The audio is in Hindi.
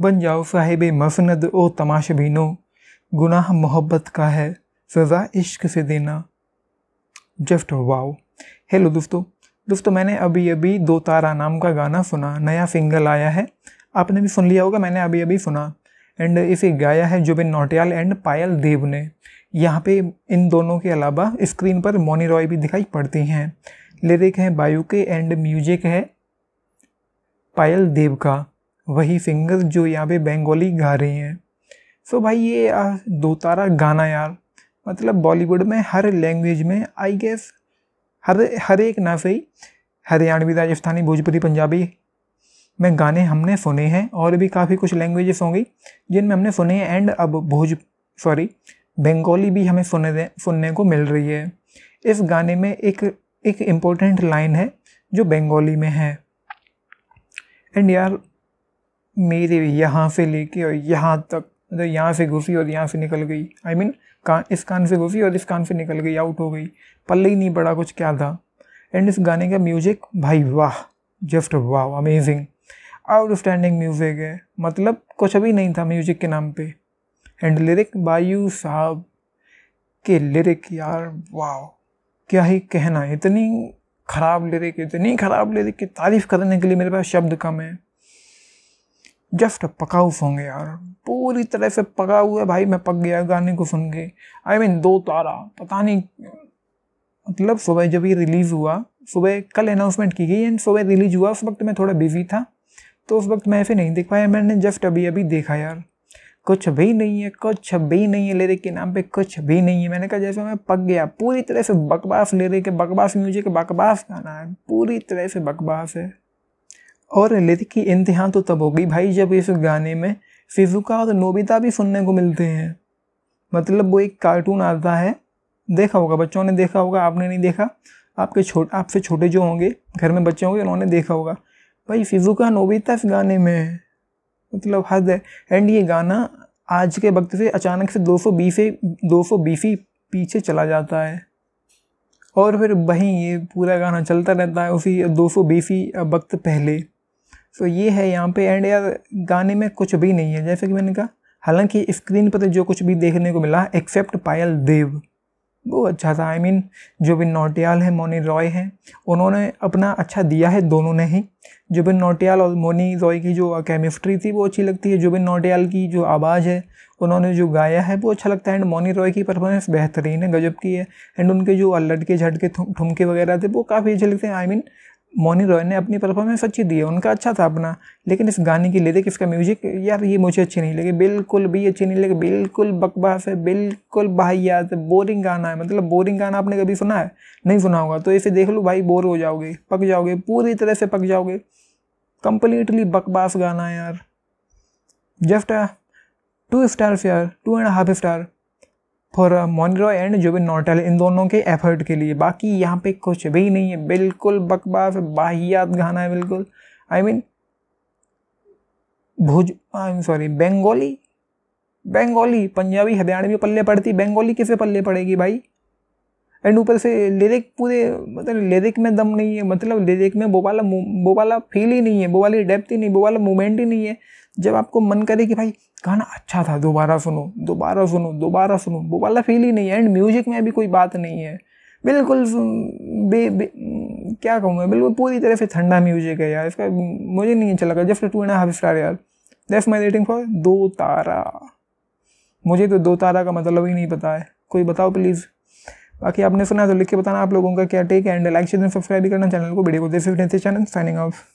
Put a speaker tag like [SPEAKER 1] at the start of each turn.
[SPEAKER 1] बन जाओ साहिब मसनद ओ तमाश बीनो गुनाह मोहब्बत का है सज़ा इश्क से देना जस्ट वाओ हेलो दोस्तों दोस्तों मैंने अभी अभी दो तारा नाम का गाना सुना नया सिंगल आया है आपने भी सुन लिया होगा मैंने अभी अभी सुना एंड इसे गाया है जुबिन नोटियाल एंड पायल देव ने यहाँ पे इन दोनों के अलावा स्क्रीन पर मोनी रॉय भी दिखाई पड़ती हैं लिरिक है बायू के एंड म्यूजिक है पायल देव का वही सिंगर्स जो यहाँ पे बंगाली गा रहे हैं सो so भाई ये दो तारा गाना यार मतलब बॉलीवुड में हर लैंग्वेज में आई गेस हर हर एक ना सही हरियाणवी राजस्थानी भोजपुरी पंजाबी में गाने हमने सुने हैं और भी काफ़ी कुछ लैंग्वेजेस होंगी जिनमें हमने सुने हैं एंड अब भोज सॉरी बंगाली भी हमें सुने सुनने को मिल रही है इस गाने में एक एक इम्पोर्टेंट लाइन है जो बंगाली में है एंड यार मेरे यहाँ से लेके और यहाँ तक मतलब यहाँ से घुसी और यहाँ से निकल गई आई I मीन mean, कान इस कान से घुसी और इस कान से निकल गई आउट हो गई पल्ले ही नहीं पड़ा कुछ क्या था एंड इस गाने का म्यूजिक भाई वाह जस्ट वाह अमेजिंग आउटस्टैंडिंग म्यूज़िक है मतलब कुछ अभी नहीं था म्यूज़िक के नाम पे एंड लिरिक बायू साहब के लिरिक यार वाह क्या ही कहना इतनी ख़राब लिरिक इतनी ख़राब लिरिक की तारीफ़ करने के लिए मेरे पास शब्द कम है जस्ट हुआ सॉन्ग है यार पूरी तरह से पका हुआ है भाई मैं पक गया गाने को सुन के आई मीन दो तारा पता नहीं मतलब सुबह जब ये रिलीज़ हुआ सुबह कल अनाउंसमेंट की गई एंड सुबह रिलीज़ हुआ उस वक्त मैं थोड़ा बिजी था तो उस वक्त मैं ऐसे नहीं देख पाया मैंने जस्ट अभी अभी देखा यार कुछ भी नहीं है कुछ भी नहीं है लेरे के नाम पे कुछ भी नहीं है मैंने कहा जैसे मैं पक गया पूरी तरह से बकवास लेरे के बकवास म्यूजिक बकवास गाना है पूरी तरह से बकवास है और नृत्य की इंतहा तो तब होगी भाई जब इस गाने में फिजुका और नोबिता भी सुनने को मिलते हैं मतलब वो एक कार्टून आता है देखा होगा बच्चों ने देखा होगा आपने नहीं देखा आपके छोटे आपसे छोटे जो होंगे घर में बच्चे होंगे उन्होंने देखा होगा भाई फ़िजुका नोबिता इस गाने में मतलब हद है एंड ये गाना आज के वक्त से अचानक से दो सौ बीस दो सौ बीस पीछे चला जाता है और फिर वहीं ये पूरा गाना चलता रहता है उसी दो सौ बीफी वक्त पहले सो ये है यहाँ पे एंड यार गाने में कुछ भी नहीं है जैसे कि मैंने कहा हालांकि स्क्रीन पर तो जो कुछ भी देखने को मिला एक्सेप्ट पायल देव वो अच्छा था आई I मीन mean, जो भी नोटियाल है मोनी रॉय है उन्होंने अपना अच्छा दिया है दोनों ने ही जो भी नोटियाल और मोनी रॉय की जो केमिस्ट्री थी वो अच्छी लगती है जो भी नोटियाल की जो आवाज़ है उन्होंने जो गाया है वो अच्छा लगता है एंड मोनी रॉय की परफॉर्मेंस बेहतरीन है गजब की है एंड उनके जो लटके झटके ठुमके वगैरह थे वो काफ़ी अच्छे लगते हैं I I mean mean, Mouni Roy ने अपनी परफॉर्मेंस अच्छी दी है उनका अच्छा था अपना लेकिन इस गाने की लिरिक इसका म्यूजिक यार ये मुझे अच्छी नहीं लगी बिल्कुल भी अच्छी नहीं लगी बिल्कुल बकवास है बिल्कुल बाहियात है बोरिंग गाना है मतलब बोरिंग गाना आपने कभी सुना है नहीं सुना होगा तो इसे देख लो भाई बोर हो जाओगे पक जाओगे पूरी तरह से पक जाओगे कंप्लीटली बकबास गाना है यार जस्ट टू uh, स्टार्स यार two and half star for मोनरो एंड जुबिन नोटल इन दोनों के एफर्ट के लिए बाकी यहाँ पे कुछ भी नहीं है बिल्कुल बकबास बाहियात गाना है बिल्कुल आई I मीन mean, भोज I am sorry Bengali Bengali Punjabi Haryanvi पल्ले पड़ती बेंगोली किसे पल्ले पड़ेगी भाई एंड ऊपर से लिरिक पूरे मतलब लिरिक में दम नहीं है मतलब लिरिक में वो वाला वो वाला फील ही नहीं है वो वाली डेप्थ ही नहीं वो वाला मोमेंट ही नहीं है जब आपको मन करे कि भाई गाना अच्छा था दोबारा सुनो दोबारा सुनो दोबारा सुनो वो वाला फील ही नहीं है एंड म्यूज़िक में भी कोई बात नहीं है बिल्कुल बे, बे क्या कहूँ मैं बिल्कुल पूरी तरह से ठंडा म्यूजिक है यार इसका मुझे नहीं अच्छा लगा just two and half star यार दैस माई रेटिंग फॉर दो तारा मुझे तो दो तारा का मतलब ही नहीं पता है कोई बताओ प्लीज़ बाकी आपने सुना तो लिख के बताना आप लोगों का क्या take and like share subscribe भी करना चैनल को वीडियो को देख सकते चैनल साइनिंग ऑफ